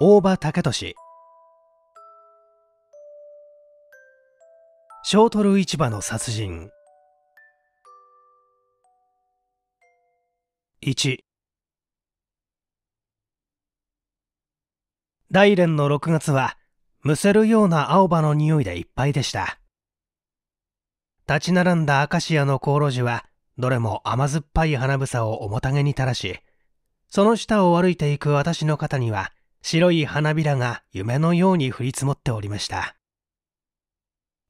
大場隆俊ショートル市場の殺人1大連の6月はむせるような青葉の匂いでいっぱいでした立ち並んだアカシアの香路樹はどれも甘酸っぱい花房を面影に垂らしその下を歩いていく私の方には白い花びらが夢のように降り積もっておりました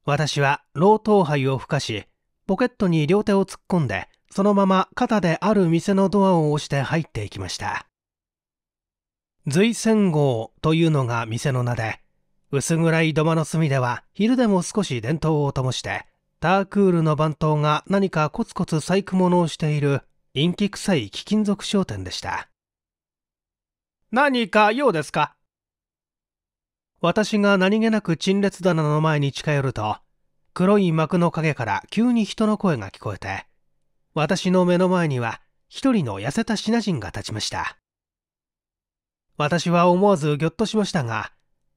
私は老頭杯をふかしポケットに両手を突っ込んでそのまま肩である店のドアを押して入っていきました随仙号というのが店の名で薄暗い土間の隅では昼でも少し電灯を灯してタークールの番頭が何かコツコツ細工物をしている陰気臭い貴金属商店でした何か用ですか私が何気なく陳列棚の前に近寄ると、黒い幕の影から急に人の声が聞こえて、私の目の前には一人の痩せたシナ人が立ちました。私は思わずぎょっとしましたが、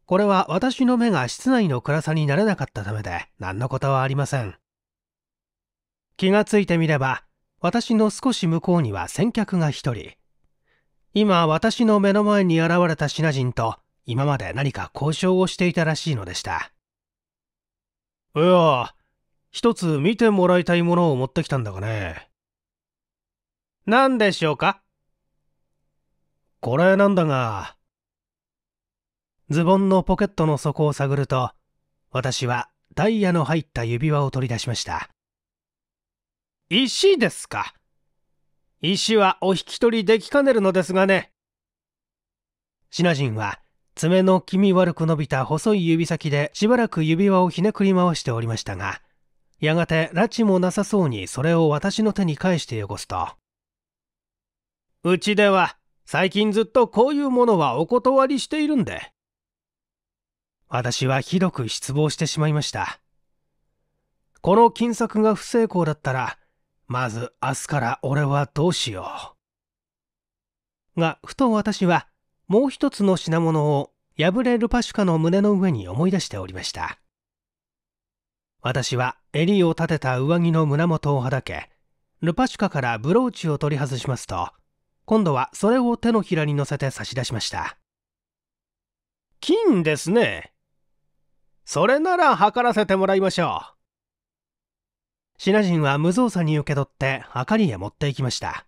これは私の目が室内の暗さになれなかったためで何のことはありません。気がついてみれば、私の少し向こうには先客が一人、今私の目の前に現れたシナ人と今まで何か交渉をしていたらしいのでしたいや一つ見てもらいたいものを持ってきたんだがね何でしょうかこれなんだがズボンのポケットの底を探ると私はダイヤの入った指輪を取り出しました石ですか石はお引き取りできかねるのですがね。シナ人は、爪の気味悪く伸びた細い指先でしばらく指輪をひねくり回しておりましたが、やがて拉致もなさそうにそれを私の手に返してよこすと。うちでは最近ずっとこういうものはお断りしているんで。私はひどく失望してしまいました。この金策が不成功だったら、まず明日から俺はどうしよう。が、ふと私は、もう一つの品物を、破れルパシュカの胸の上に思い出しておりました。私は襟を立てた上着の胸元をはだけ、ルパシュカからブローチを取り外しますと、今度はそれを手のひらに乗せて差し出しました。金ですね。それなら測らせてもらいましょう。シナ人は無造作に受け取って明かりへ持っていきました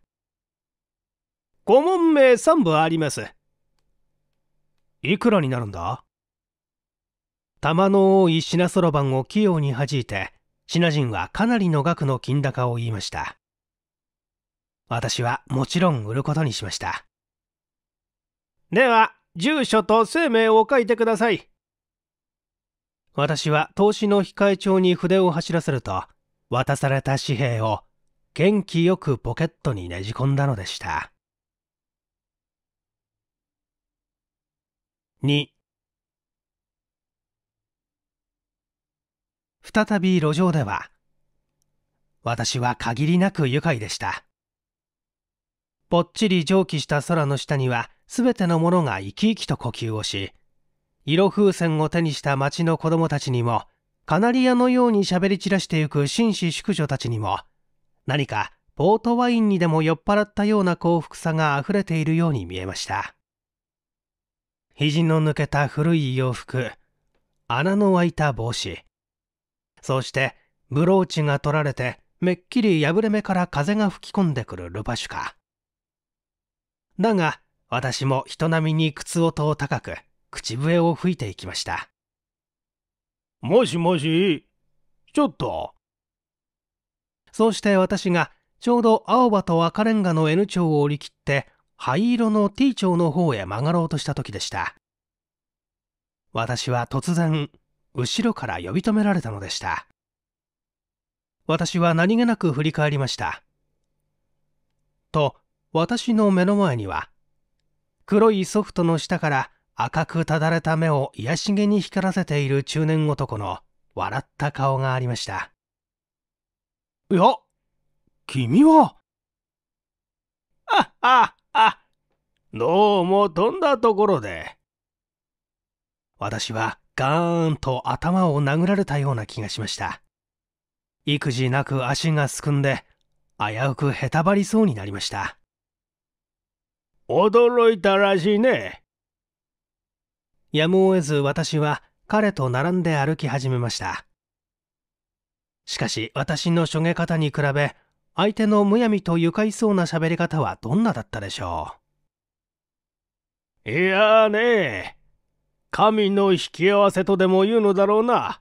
5問目3部ありますいくらになるんだ玉の多い品そろばんを器用に弾いてシナ人はかなりの額の金高を言いました私はもちろん売ることにしましたでは住所と生命を書いてください私は投資の控え帳に筆を走らせると渡された紙幣を元気よくポケットにねじ込んだのでした。2再び路上では私は限りなく愉快でしたぽっちり蒸気した空の下にはすべてのものが生き生きと呼吸をし色風船を手にした町の子供たちにもカナリアのように喋り散らしてゆく紳士淑女たちにも、何かポートワインにでも酔っ払ったような幸福さが溢れているように見えました。肘の抜けた古い洋服、穴の開いた帽子、そしてブローチが取られてめっきり破れ目から風が吹き込んでくるルパシュカ。だが、私も人並みに靴音を高く、口笛を吹いていきました。もしもし、ちょっと。そうして私がちょうど青葉と赤レンガの N 町を折り切って灰色の T 町の方へ曲がろうとした時でした。私は突然、後ろから呼び止められたのでした。私は何気なく振り返りました。と、私の目の前には、黒いソフトの下から赤くただれた目を癒しげに光らせている中年男の笑った顔がありました。いや、君は。あああどうもとんだところで。私はガーンと頭を殴られたような気がしました。育児なく足がすくんで、危うくへたばりそうになりました。驚いたらしいね。やむを得ず私は彼と並んで歩き始めましたしかし私のしょげ方に比べ相手のむやみと愉快そうな喋り方はどんなだったでしょういやね神の引き合わせとでも言うのだろうな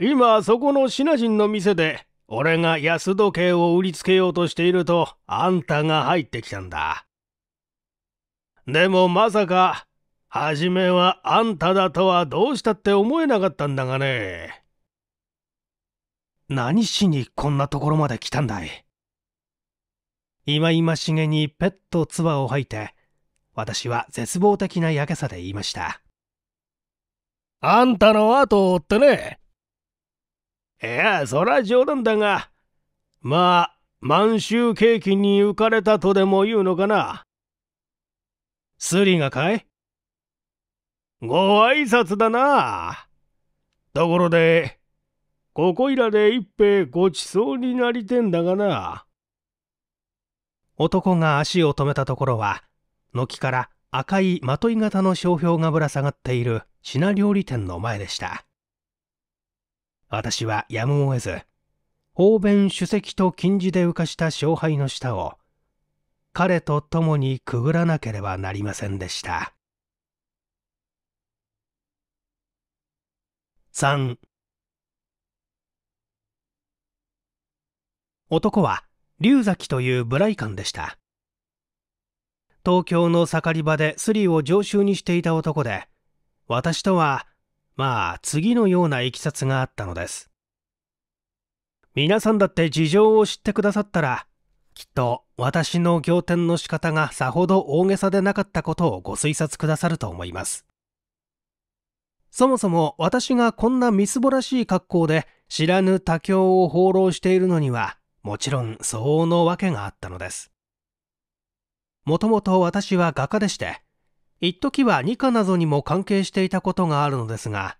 今そこのシナ人の店で俺が安時計を売りつけようとしているとあんたが入ってきたんだでもまさか初めはあんただとはどうしたって思えなかったんだがね。何しにこんなところまで来たんだい今今しげにペット唾を吐いて、私は絶望的なやけさで言いました。あんたの後を追ってね。いや、そら冗談だが、まあ、満州景気に浮かれたとでも言うのかな。スリがかいご挨拶だな。ところで、ここいらで一杯ごちそうになりてんだがな。男が足を止めたところは、軒から赤いまとい型の商標がぶら下がっている品料理店の前でした。私はやむを得ず、方便主席と禁じで浮かした勝敗の下を、彼と共にくぐらなければなりませんでした。3男は龍崎という無頼官でした東京の盛り場でスリを常習にしていた男で私とはまあ次のようないきさつがあったのです皆さんだって事情を知ってくださったらきっと私の仰天の仕方がさほど大げさでなかったことをご推察くださると思いますそもそも私がこんなみすぼらしい格好で知らぬ他教を放浪しているのには、もちろん相応のわけがあったのです。もともと私は画家でして、一時は二課などにも関係していたことがあるのですが、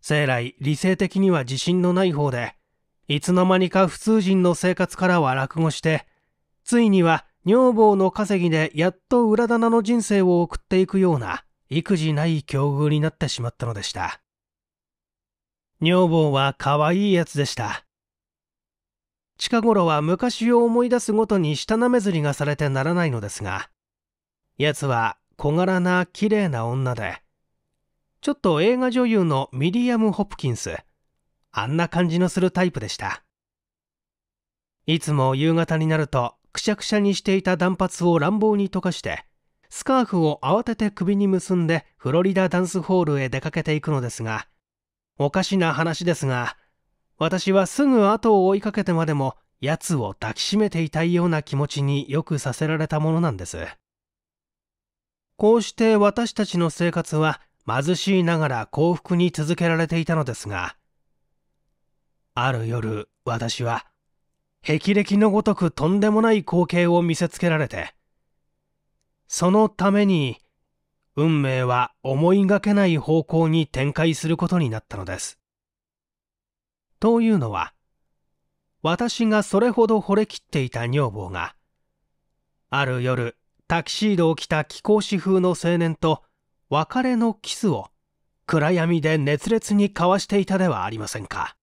生来理性的には自信のない方で、いつの間にか普通人の生活からは落語して、ついには女房の稼ぎでやっと裏棚の人生を送っていくような育児ない境遇になってしまったのでした。女房は可愛いやつでした。近頃は昔を思い出すごとに舌なめずりがされてならないのですが、奴は小柄な綺麗な女で、ちょっと映画女優のミリアム・ホプキンス、あんな感じのするタイプでした。いつも夕方になると、くしゃくしゃにしていた断髪を乱暴に溶かして、スカーフを慌てて首に結んでフロリダダンスホールへ出かけていくのですが、おかしな話ですが、私はすぐ後を追いかけてまでも奴を抱きしめていたいような気持ちによくさせられたものなんです。こうして私たちの生活は貧しいながら幸福に続けられていたのですが、ある夜私は、霹靂のごとくとんでもない光景を見せつけられて、そのために運命は思いがけない方向に展開することになったのです。というのは私がそれほど惚れきっていた女房がある夜タキシードを着た貴公子風の青年と別れのキスを暗闇で熱烈に交わしていたではありませんか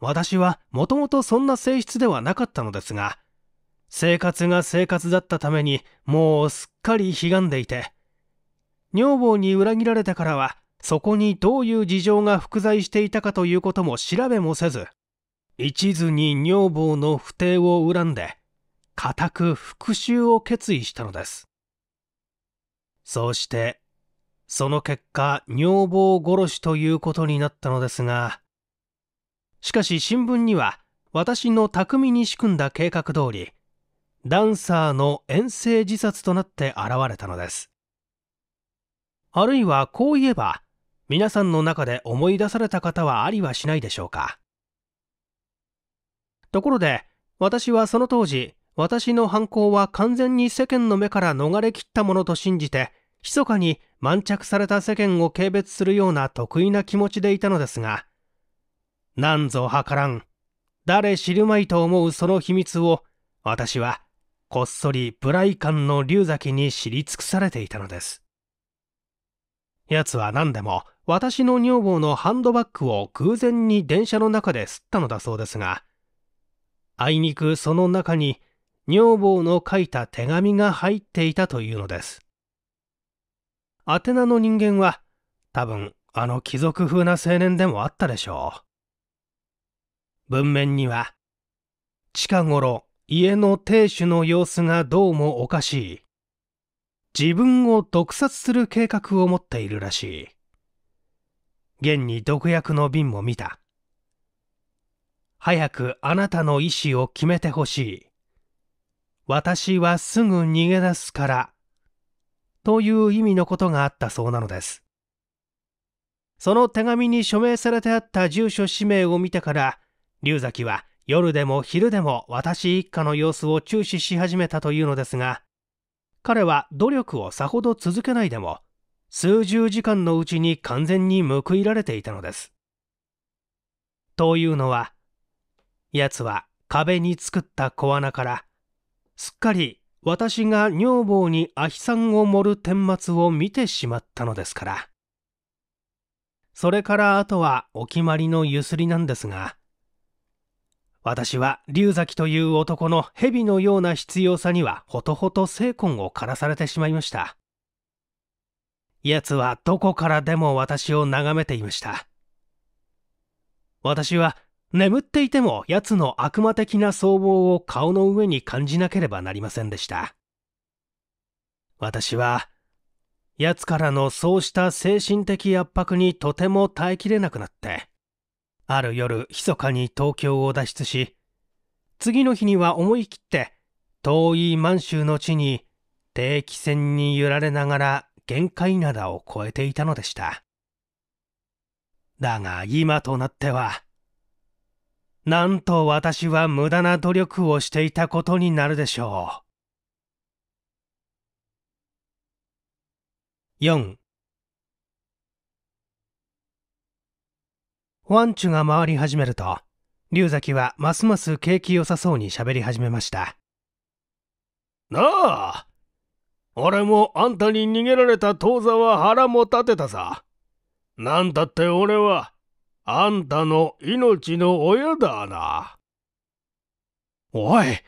私はもともとそんな性質ではなかったのですが生活が生活だったためにもうすっかりひがんでいて女房に裏切られてからはそこにどういう事情が複在していたかということも調べもせず一途に女房の不定を恨んで固く復讐を決意したのですそうしてその結果女房殺しということになったのですがしかし新聞には私の巧みに仕組んだ計画通りダンサーの遠征自殺となって現れたのですあるいはこう言えば皆さんの中で思い出された方はありはしないでしょうかところで私はその当時私の犯行は完全に世間の目から逃れきったものと信じて密かに満着された世間を軽蔑するような得意な気持ちでいたのですがなんぞ計らん誰知るまいと思うその秘密を私はこっそりブライカンの龍崎に知り尽くされていたのです。奴は何でも私の女房のハンドバッグを偶然に電車の中で吸ったのだそうですが、あいにくその中に女房の書いた手紙が入っていたというのです。宛名の人間は多分あの貴族風な青年でもあったでしょう。文面には、近頃家の亭主の様子がどうもおかしい。自分を毒殺する計画を持っているらしい。現に毒薬の瓶も見た。早くあなたの意思を決めてほしい。私はすぐ逃げ出すから。という意味のことがあったそうなのです。その手紙に署名されてあった住所氏名を見てから、龍崎は夜でも昼でも私一家の様子を注視し始めたというのですが、彼は努力をさほど続けないでも、数十時間のうちに完全に報いられていたのです。というのは、奴は壁に作った小穴から、すっかり私が女房にアヒさんを盛る顛末を見てしまったのですから。それからあとはお決まりのゆすりなんですが、私は龍崎という男の蛇のような必要さにはほとほと精魂を枯らされてしまいました。奴はどこからでも私を眺めていました。私は眠っていても奴の悪魔的な僧帽を顔の上に感じなければなりませんでした。私は、奴からのそうした精神的圧迫にとても耐えきれなくなって、ある夜、密かに東京を脱出し、次の日には思い切って、遠い満州の地に定期船に揺られながら限界灘を越えていたのでした。だが今となっては、なんと私は無駄な努力をしていたことになるでしょう。4. ワンチュが回り始めると、龍崎はますます景気良さそうに喋り始めました。なあ俺もあんたに逃げられた当座は腹も立てたさ。なんだって俺は、あんたの命の親だな。おい、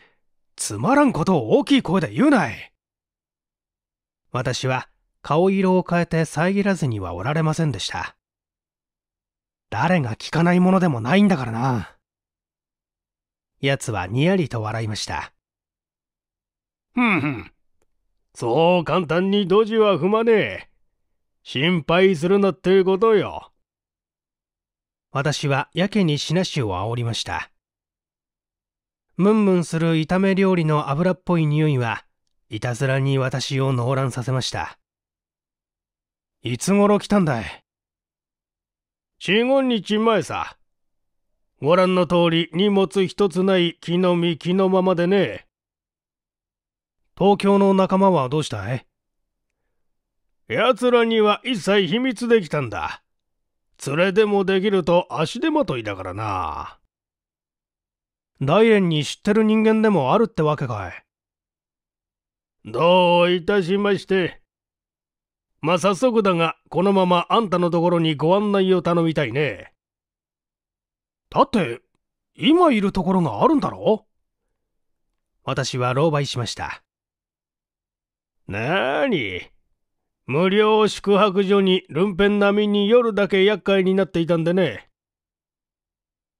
つまらんことを大きい声で言うない。私は顔色を変えて遮らずにはおられませんでした。誰が聞かないものでもないんだからな。奴はにやりと笑いました。ふんふん。そう簡単にドジは踏まねえ。心配するなってことよ。私はやけにしなしを煽りました。ムンムンする炒め料理の油っぽい匂いは、いたずらに私を濃乱させました。いつ頃来たんだい四五日前さ。ご覧の通り荷物一つない木の実木のままでね。東京の仲間はどうしたい奴らには一切秘密できたんだ。連れでもできると足手まといだからな。大連に知ってる人間でもあるってわけかい。どういたしまして。まあ、早速だが、このままあんたのところにご案内を頼みたいね。だって、今いるところがあるんだろ私は狼狽しました。なーに無料宿泊所にルンペン並みに夜だけ厄介になっていたんでね。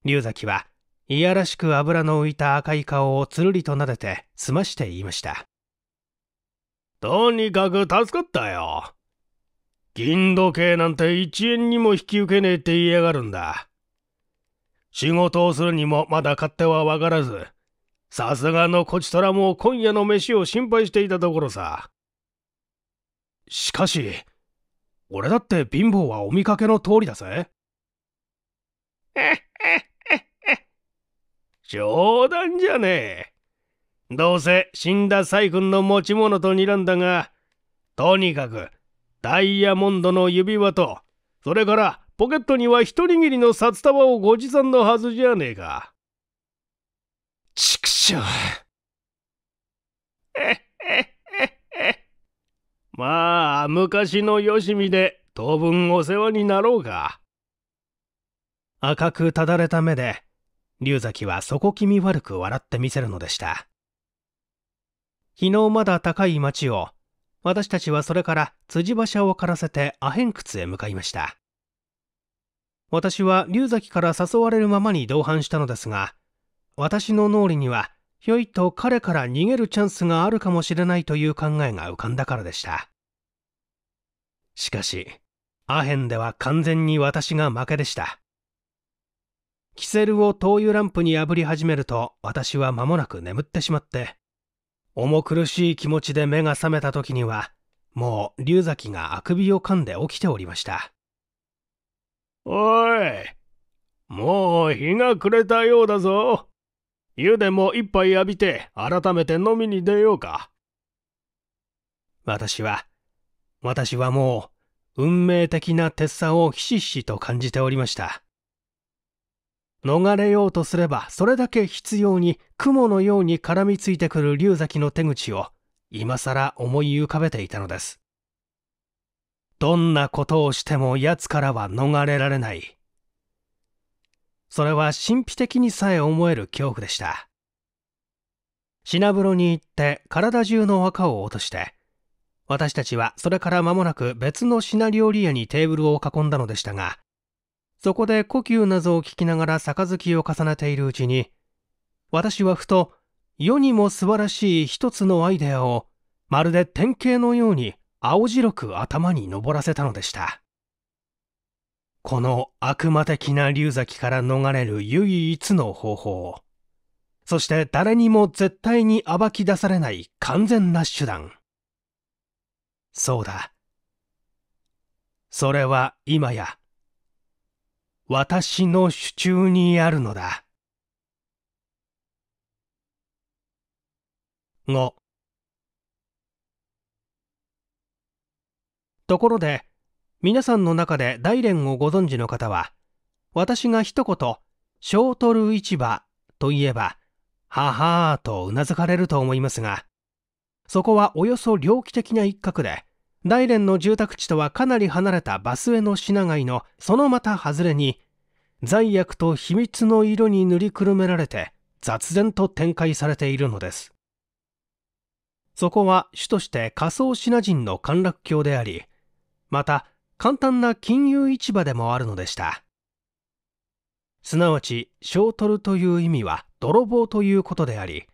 龍崎は、いやらしく油の浮いた赤い顔をつるりと撫でて、すまして言いました。とにかく助かったよ。銀時計なんて一円にも引き受けねえって言いやがるんだ。仕事をするにもまだ勝手はわからず、さすがのこちとらも今夜の飯を心配していたところさ。しかし、俺だって貧乏はお見かけの通りだぜ。冗談じゃねえ。どうせ死んだ細君の持ち物と睨んだが、とにかくダイヤモンドの指輪と、それからポケットには一握りの札束をご持参のはずじゃねえか。ちく まあ、昔のよしみで当分お世話になろうか。赤くただれた目で、龍崎は底気味悪く笑ってみせるのでした。昨日まだ高い町を私たちはそれから辻馬車を駆らせてアヘン窟へ向かいました。私は龍崎から誘われるままに同伴したのですが、私の脳裏には、ひょいと彼から逃げるチャンスがあるかもしれないという考えが浮かんだからでした。しかし、アヘンでは完全に私が負けでした。キセルを灯油ランプに破り始めると私は間もなく眠ってしまって、重苦しい気持ちで目が覚めた時には、もう龍崎があくびを噛んで起きておりました。おい、もう日が暮れたようだぞ。湯でも一杯浴びて改めて飲みに出ようか。私は、私はもう運命的な鉄さをひしひしと感じておりました。逃れようとすればそれだけ必要に雲のように絡みついてくる龍崎の手口を今更思い浮かべていたのですどんなことをしても奴からは逃れられないそれは神秘的にさえ思える恐怖でした品風呂に行って体中の若を落として私たちはそれから間もなく別の品料理屋にテーブルを囲んだのでしたがそこで故宮謎を聞きながら杯を重ねているうちに、私はふと、世にも素晴らしい一つのアイデアを、まるで典型のように青白く頭に上らせたのでした。この悪魔的な龍崎から逃れる唯一の方法。そして誰にも絶対に暴き出されない完全な手段。そうだ。それは今や私の手中にあるのだ。ところで、皆さんの中で大連をご存知の方は、私が一言、ショートル市場といえば、ははーとうなずかれると思いますが、そこはおよそ猟奇的な一角で、大連の住宅地とはかなり離れたバスへの品街のそのまた外れに罪悪と秘密の色に塗りくるめられて雑然と展開されているのですそこは主として仮想品人の陥落橋でありまた簡単な金融市場でもあるのでしたすなわちショートルという意味は泥棒ということであり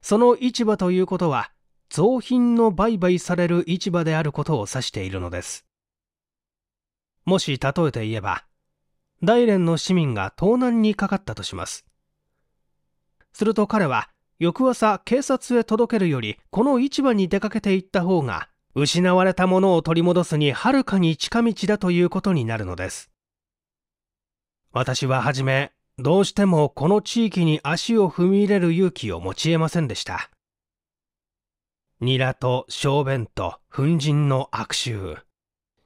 その市場ということは贈品の売買される市場であることを指しているのです。もし例えて言えば、大連の市民が盗難にかかったとします。すると彼は、翌朝警察へ届けるより、この市場に出かけていった方が、失われたものを取り戻すにはるかに近道だということになるのです。私ははじめ、どうしてもこの地域に足を踏み入れる勇気を持ち得ませんでした。ニラと小便と粉塵の悪臭。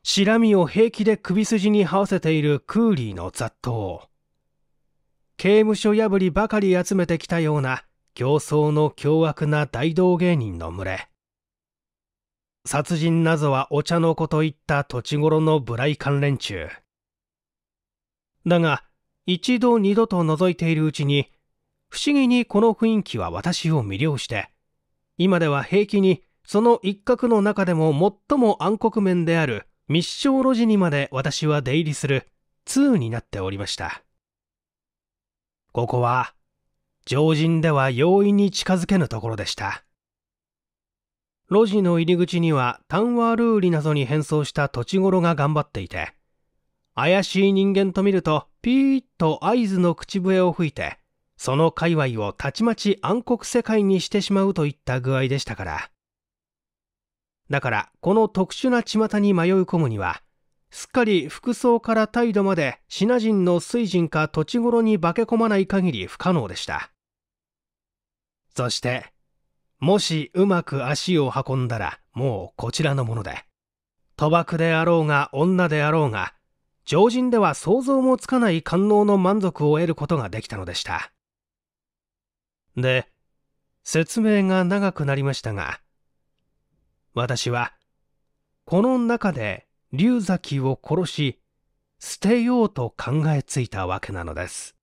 シラミを平気で首筋に這わせているクーリーの雑踏。刑務所破りばかり集めてきたような競争の凶悪な大道芸人の群れ。殺人なぞはお茶の子といった土地頃の無頼関連中。だが、一度二度と覗いているうちに、不思議にこの雰囲気は私を魅了して、今では平気にその一角の中でも最も暗黒面である密商路地にまで私は出入りする通になっておりましたここは常人では容易に近づけぬところでした路地の入り口にはタンワールーリなどに変装した土地頃が頑張っていて怪しい人間と見るとピーッと合図の口笛を吹いてその界隈をたちまち暗黒世界にしてしまうといった具合でしたからだからこの特殊な巷に迷い込むにはすっかり服装から態度までシナ人の水人か土地頃に化け込まない限り不可能でしたそしてもしうまく足を運んだらもうこちらのもので賭博であろうが女であろうが常人では想像もつかない官能の満足を得ることができたのでしたで、説明が長くなりましたが、私は、この中で龍崎を殺し、捨てようと考えついたわけなのです。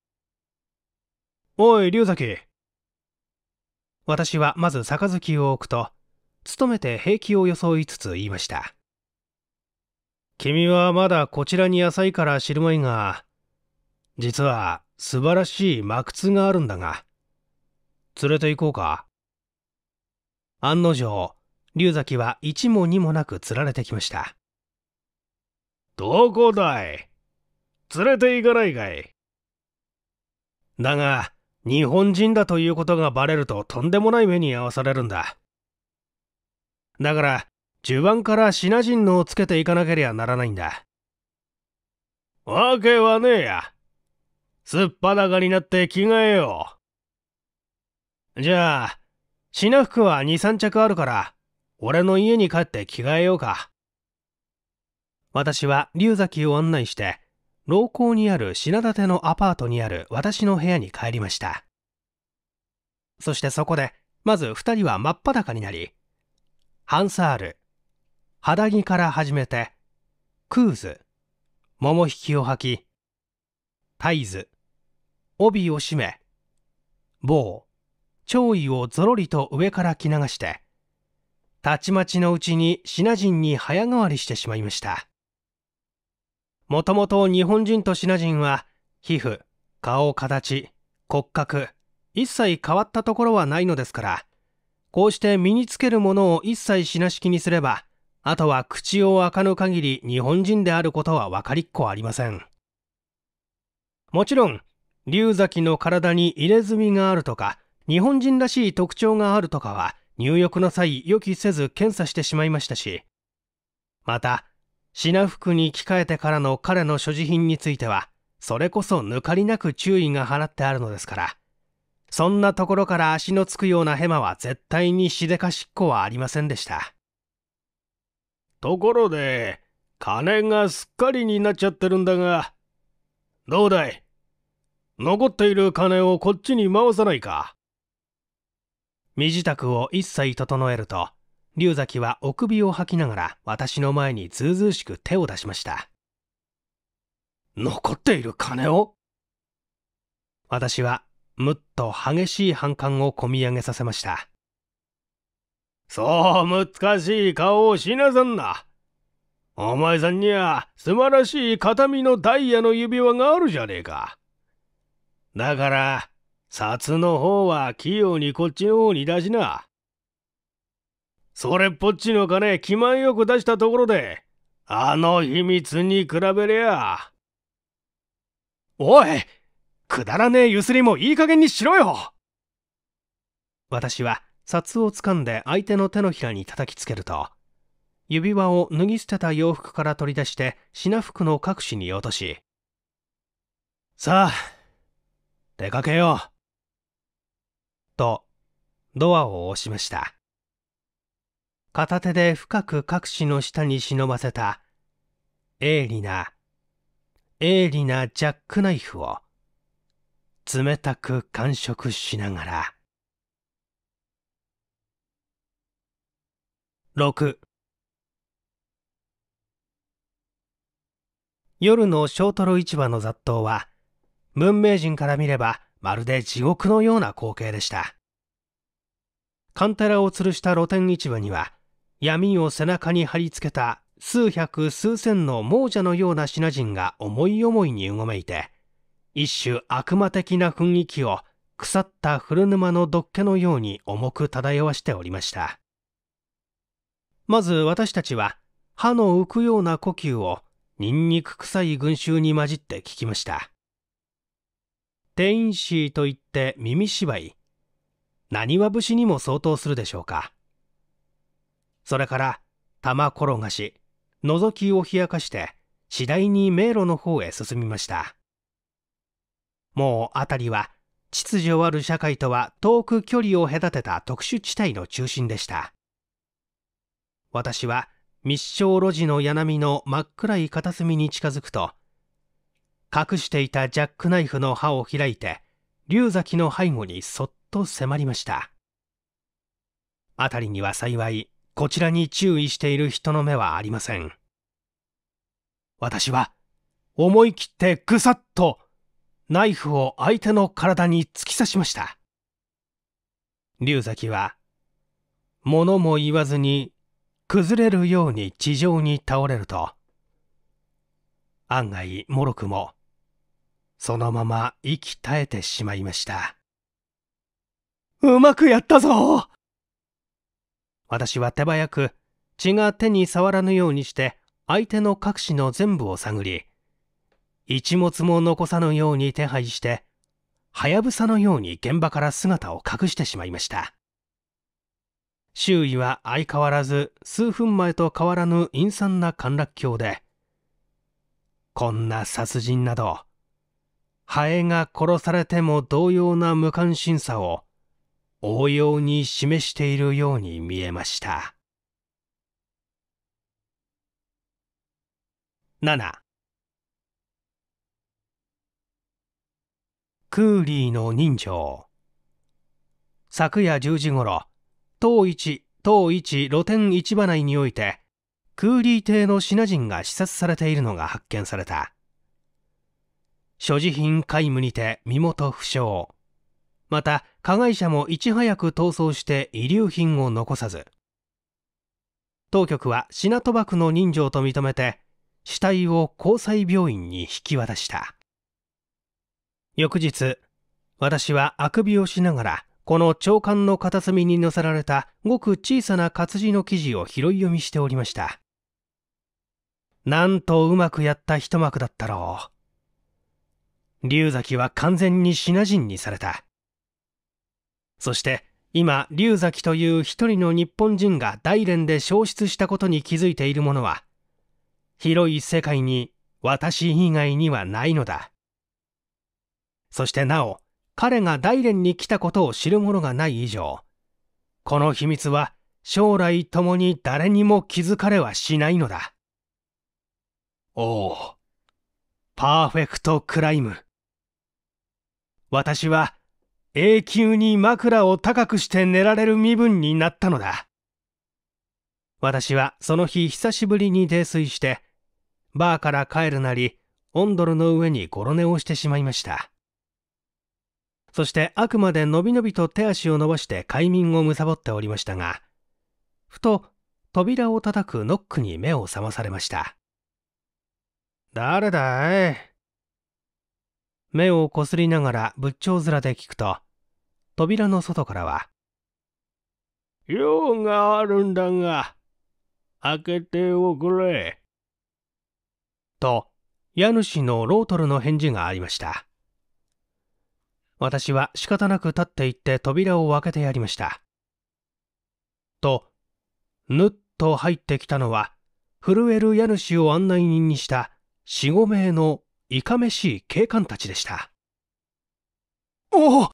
おい、龍崎。私はまず杯を置くと、努めて平気を装いつつ言いました。君はまだこちらに浅いから知るまいが、実は素晴らしい魔窟があるんだが、連れて行こうか。案の定、龍崎は一も二もなく釣られてきました。どこだい連れて行かないかいだが、日本人だということがバレるととんでもない目に遭わされるんだ。だから、序盤からシナ人のをつけていかなければならないんだ。わけはねえや。すっぱだかになって着替えよう。じゃあ、品服は2、3着あるから、俺の家に帰って着替えようか。私は龍崎を案内して、廊下にある品立てのアパートにある私の部屋に帰りました。そしてそこで、まず2人は真っ裸になり、ハンサール、肌着から始めて、クーズ、桃引きを履き、タイズ、帯を締め、棒、潮位をぞろりと上から着流してたちまちのうちにシナ人に早変わりしてしまいましたもともと日本人とシナ人は皮膚顔形骨格一切変わったところはないのですからこうして身につけるものを一切品式にすればあとは口を開かぬ限り日本人であることは分かりっこありませんもちろん龍崎の体に入れ墨があるとか日本人らしい特徴があるとかは入浴の際予期せず検査してしまいましたしまた品服に着替えてからの彼の所持品についてはそれこそ抜かりなく注意が払ってあるのですからそんなところから足のつくようなヘマは絶対にしでかしっこはありませんでしたところで金がすっかりになっちゃってるんだがどうだい残っている金をこっちに回さないか身支度を一切整えると龍崎はお首を吐きながら私の前にずうずうしく手を出しました残っている金を私はむっと激しい反感をこみ上げさせましたそう難しい顔をしなさんなお前さんには素晴らしい形見のダイヤの指輪があるじゃねえかだから札の方は器用にこっちの方に出しな。それっぽっちの金気前よく出したところで、あの秘密に比べりゃ。おいくだらねえゆすりもいい加減にしろよ私は札を掴んで相手の手のひらに叩きつけると、指輪を脱ぎ捨てた洋服から取り出して品服の隠しに落とし、さあ、出かけよう。とドアを押しました。片手で深く各紙の下に忍ばせた鋭利な鋭利なジャックナイフを冷たく感触しながら6夜の小トロ市場の雑踏は文明人から見ればまるで地獄のような光景でしたカンテラを吊るした露天市場には闇を背中に貼り付けた数百数千の亡者のような品々が思い思いにうごめいて一種悪魔的な雰囲気を腐った古沼のどっけのように重く漂わしておりましたまず私たちは歯の浮くような呼吸をニンニク臭い群衆に混じって聞きました天使といって耳芝居、何は節にも相当するでしょうか。それから、玉転がし、覗きを冷やかして、次第に迷路の方へ進みました。もう辺りは、秩序ある社会とは遠く距離を隔てた特殊地帯の中心でした。私は密商路地の柳の真っ暗い片隅に近づくと、隠していたジャックナイフの刃を開いて龍崎の背後にそっと迫りました辺りには幸いこちらに注意している人の目はありません私は思い切ってぐさっとナイフを相手の体に突き刺しました龍崎は物も言わずに崩れるように地上に倒れると案外もろくもそのまま息絶えてしまいました。うまくやったぞ私は手早く血が手に触らぬようにして相手の隠しの全部を探り、一物も残さぬように手配して、はやぶさのように現場から姿を隠してしまいました。周囲は相変わらず数分前と変わらぬ陰惨な陥落橋で、こんな殺人など、ハエが殺されても同様な無関心さを応用に示しているように見えました7クーリーの人情昨夜10時ごろ当一当一露天市場内においてクーリー邸のシナ人が視察されているのが発見された所持品皆無にて身元不詳また加害者もいち早く逃走して遺留品を残さず当局は品賭博の人情と認めて死体を交際病院に引き渡した翌日私はあくびをしながらこの長官の片隅に載せられたごく小さな活字の記事を拾い読みしておりましたなんとうまくやった一幕だったろう龍崎は完全にシナ人にされた。そして、今、龍崎という一人の日本人が大連で消失したことに気づいているものは、広い世界に私以外にはないのだ。そしてなお、彼が大連に来たことを知る者がない以上、この秘密は将来ともに誰にも気づかれはしないのだ。おお、パーフェクトクライム。私は永久に枕を高くして寝られる身分になったのだ。私はその日久しぶりに泥酔して、バーから帰るなり、オンドルの上にゴロ寝をしてしまいました。そしてあくまでのびのびと手足を伸ばして快眠をむさぼっておりましたが、ふと扉を叩くノックに目を覚まされました。誰だい目をこすりながら仏頂面で聞くと、扉の外からは、用があるんだが、開けておくれ。と、家主のロートルの返事がありました。私は仕方なく立って行って扉を開けてやりました。と、ぬっと入ってきたのは、震える家主を案内人にした四五名のいかめしい警官たちでした。おお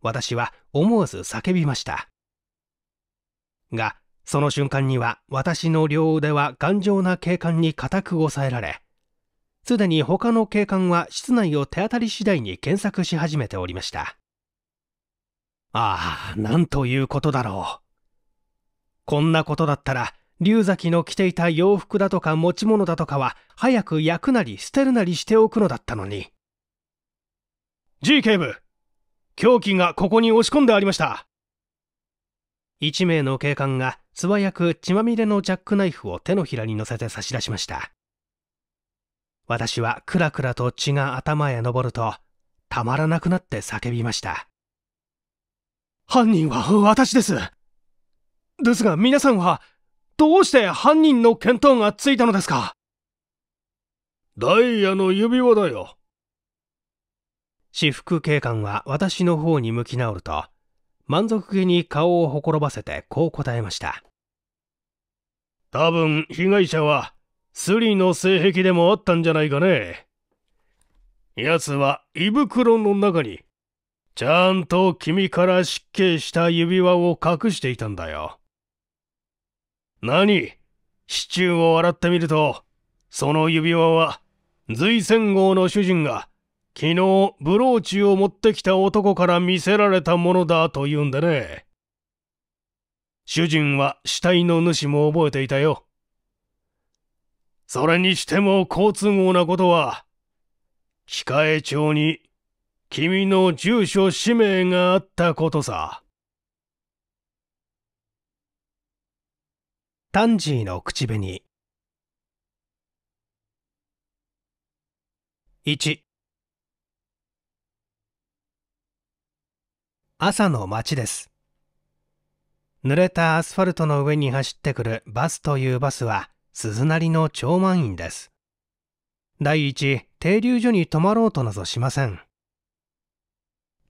私は思わず叫びました。が、その瞬間には私の両腕は頑丈な警官に固く押さえられ、すでに他の警官は室内を手当たり次第に検索し始めておりました。ああ、なんということだろう。こんなことだったら、龍崎の着ていた洋服だとか持ち物だとかは早く焼くなり捨てるなりしておくのだったのに G 警部凶器がここに押し込んでありました1名の警官が素早く血まみれのジャックナイフを手のひらに乗せて差し出しました私はくらくらと血が頭へ上るとたまらなくなって叫びました犯人は私ですですが皆さんはどうして犯人の見当がついたのですかダイヤの指輪だよ。私服警官は私の方に向き直ると、満足げに顔をほころばせてこう答えました。多分被害者はスリの性癖でもあったんじゃないかね。奴は胃袋の中に、ちゃんと君から失敬した指輪を隠していたんだよ。何シチューを洗ってみると、その指輪は、随戦号の主人が、昨日ブローチを持ってきた男から見せられたものだと言うんでね。主人は死体の主も覚えていたよ。それにしても好都合なことは、控え帳に君の住所氏名があったことさ。タンジーの口紅1朝の街です濡れたアスファルトの上に走ってくるバスというバスは鈴なりの超満員です第一停留所に泊まろうとなぞしません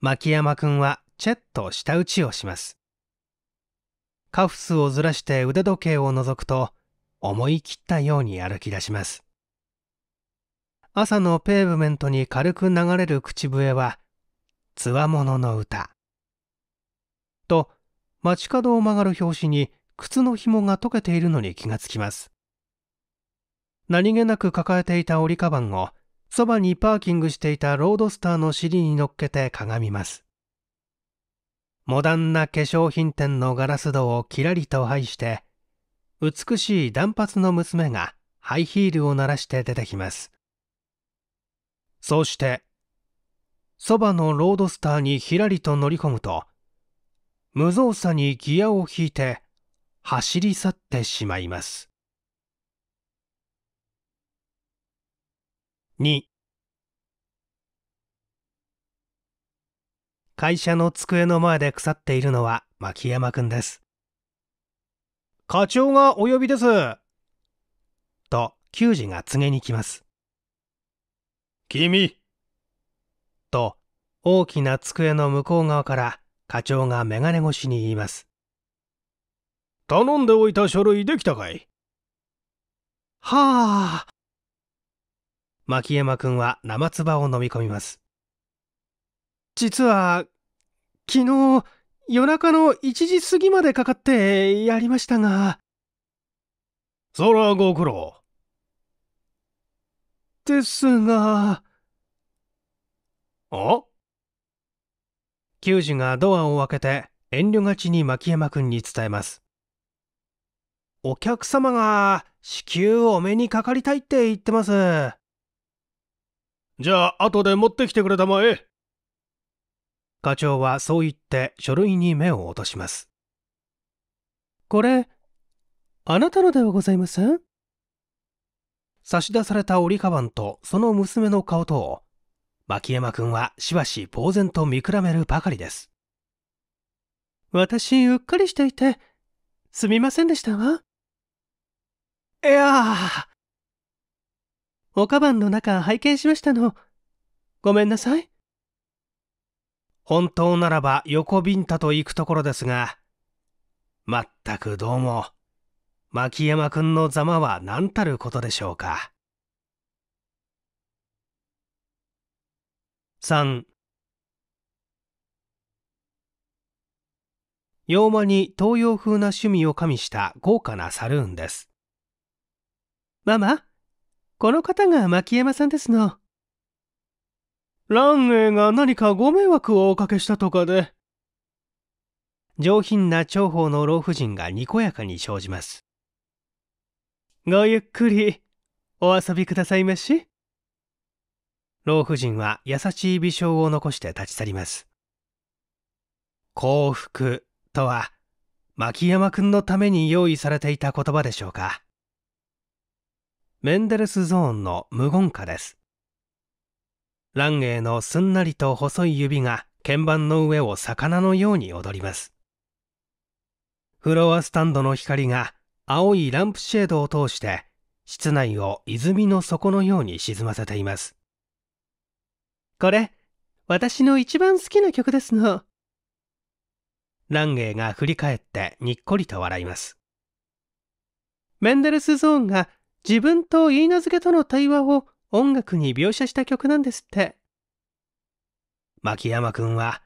牧山くんはチェッと舌打ちをしますカフスをずらして腕時計を覗くと思い切ったように歩き出します朝のペーブメントに軽く流れる口笛は「つわものの歌」と街角を曲がる拍子に靴の紐が溶けているのに気がつきます何気なく抱えていた折りかばんをそばにパーキングしていたロードスターの尻に乗っけて鏡ますモダンな化粧品店のガラス戸をきらりと拝して、美しい断髪の娘がハイヒールを鳴らして出てきます。そうして、そばのロードスターにひらりと乗り込むと、無造作にギアを引いて走り去ってしまいます。2会社の机の前で腐っているのは牧山くんです。課長がお呼びです。と、給仕が告げに来ます。君と、大きな机の向こう側から課長が眼鏡越しに言います。頼んでおいた書類できたかいはあ。牧山くんは生唾を飲み込みます。実は、昨日、夜中の1時過ぎまでかかってやりましたが。そらご苦労。ですが。あ球児がドアを開けて遠慮がちに牧山君に伝えます。お客様が至急お目にかかりたいって言ってます。じゃあ後で持ってきてくれたまえ。課長はそう言って書類に目を落とします。これ、あなたのではございません差し出された折りかばんとその娘の顔とを、牧山君はしばし呆然と見比べるばかりです。私、うっかりしていて、すみませんでしたわ。いやおかばんの中拝見しましたの。ごめんなさい。本当ならば横ビンタと行くところですが、まったくどうも、牧山くんのざまは何たることでしょうか。3洋間に東洋風な趣味を加味した豪華なサルーンです。ママ、この方が牧山さんですの。ェイが何かご迷惑をおかけしたとかで上品な長方の老婦人がにこやかに生じますごゆっくりお遊びくださいまし老婦人は優しい微笑を残して立ち去ります幸福とは牧山君のために用意されていた言葉でしょうかメンデルスゾーンの無言歌です蘭英のすんなりと細い指が鍵盤の上を魚のように踊りますフロアスタンドの光が青いランプシェードを通して室内を泉の底のように沈ませていますこれ私の一番好きな曲ですの蘭英が振り返ってにっこりと笑いますメンデルスゾーンが自分とイーナ漬けとの対話を音楽に描写した曲なんですって。牧山くんは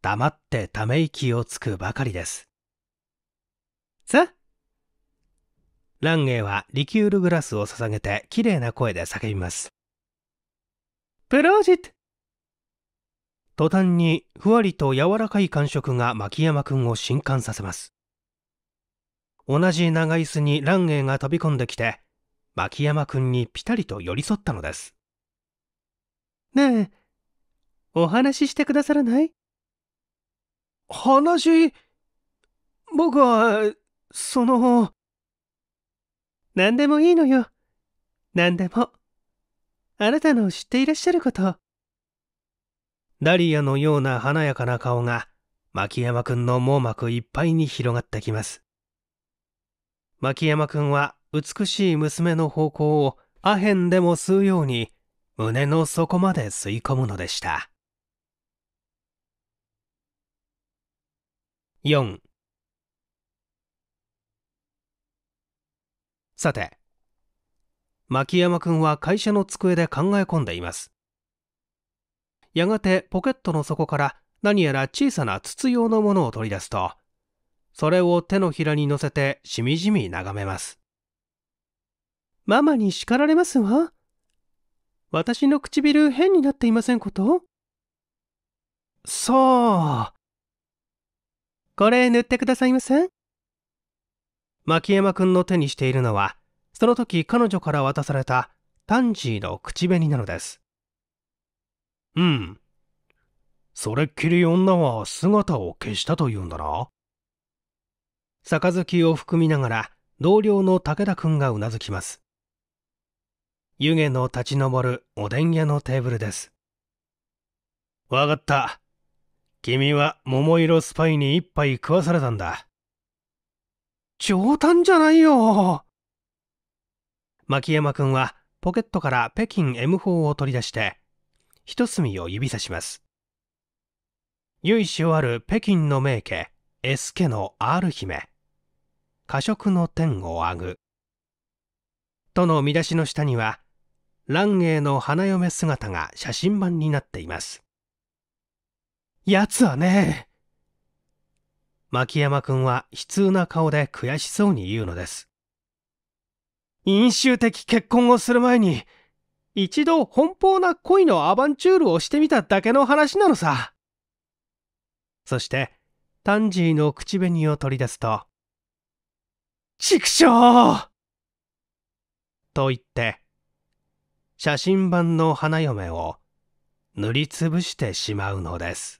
黙ってため息をつくばかりです。さランゲーはリキュールグラスを捧げて綺麗な声で叫びます。プロジェクト途端にふわりと柔らかい感触が牧山くんを震撼させます。同じ長椅子にランゲーが飛び込んできて牧山君にぴたりと寄り添ったのです。ねえ、お話ししてくださらない話僕は、その。何でもいいのよ。何でも。あなたの知っていらっしゃること。ダリアのような華やかな顔が、牧山くんの網膜いっぱいに広がってきます。牧山くんは美しい娘の方向をアヘンでも吸うように胸の底まで吸い込むのでした4さて牧山君は会社の机で考え込んでいますやがてポケットの底から何やら小さな筒用のものを取り出すとそれを手のひらに乗せてしみじみ眺めますママに叱られますわ。私の唇変になっていませんことそう。これ塗ってくださいません牧山くんの手にしているのは、その時彼女から渡されたタンジーの口紅なのです。うん。それっきり女は姿を消したというんだな。杯を含みながら同僚の武田くんがうなずきます。湯気の立ち上るおでん屋のテーブルです。わかった。君は桃色スパイに一杯食わされたんだ。冗談じゃないよ。牧山君はポケットから北京 M4 を取り出して、一隅を指さします。由緒ある北京の名家、S 家の R 姫。過食の天をあぐ。との見出しの下には、蘭ーの花嫁姿が写真版になっていますやつはね牧山君は悲痛な顔で悔しそうに言うのです飲酒的結婚をする前に一度奔放な恋のアバンチュールをしてみただけの話なのさそしてタンジーの口紅を取り出すと「畜生!」と言って写真版の花嫁を塗りつぶしてしまうのです